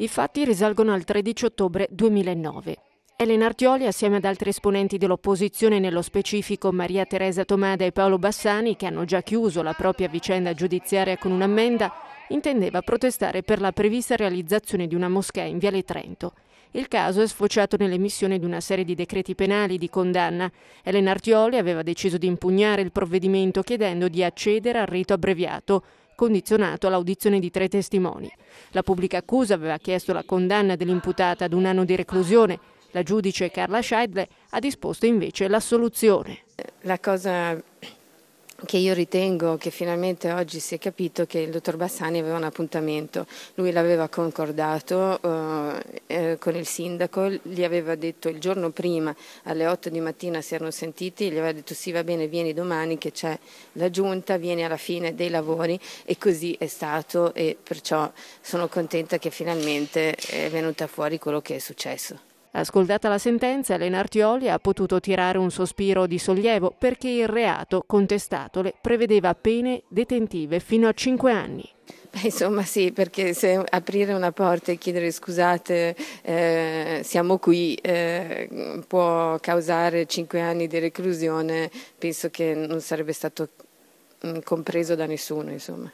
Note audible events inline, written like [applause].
I fatti risalgono al 13 ottobre 2009. Elena Artioli, assieme ad altri esponenti dell'opposizione, nello specifico Maria Teresa Tomada e Paolo Bassani, che hanno già chiuso la propria vicenda giudiziaria con un'ammenda, intendeva protestare per la prevista realizzazione di una moschea in Viale Trento. Il caso è sfociato nell'emissione di una serie di decreti penali di condanna. Elena Artioli aveva deciso di impugnare il provvedimento chiedendo di accedere al rito abbreviato condizionato all'audizione di tre testimoni. La pubblica accusa aveva chiesto la condanna dell'imputata ad un anno di reclusione. La giudice Carla Scheidle ha disposto invece l'assoluzione. La cosa che io ritengo che finalmente oggi si è capito che il dottor Bassani aveva un appuntamento, lui l'aveva concordato eh, con il sindaco, gli aveva detto il giorno prima alle 8 di mattina si erano sentiti, gli aveva detto sì va bene vieni domani che c'è la giunta, vieni alla fine dei lavori e così è stato e perciò sono contenta che finalmente è venuta fuori quello che è successo. Ascoltata la sentenza, Elena Artioli ha potuto tirare un sospiro di sollievo perché il reato contestatole prevedeva pene detentive fino a 5 anni. [laughs] Beh, insomma sì, perché se aprire una porta e chiedere scusate eh, siamo qui eh, può causare cinque anni di reclusione, penso che non sarebbe stato mm, compreso da nessuno. Insomma.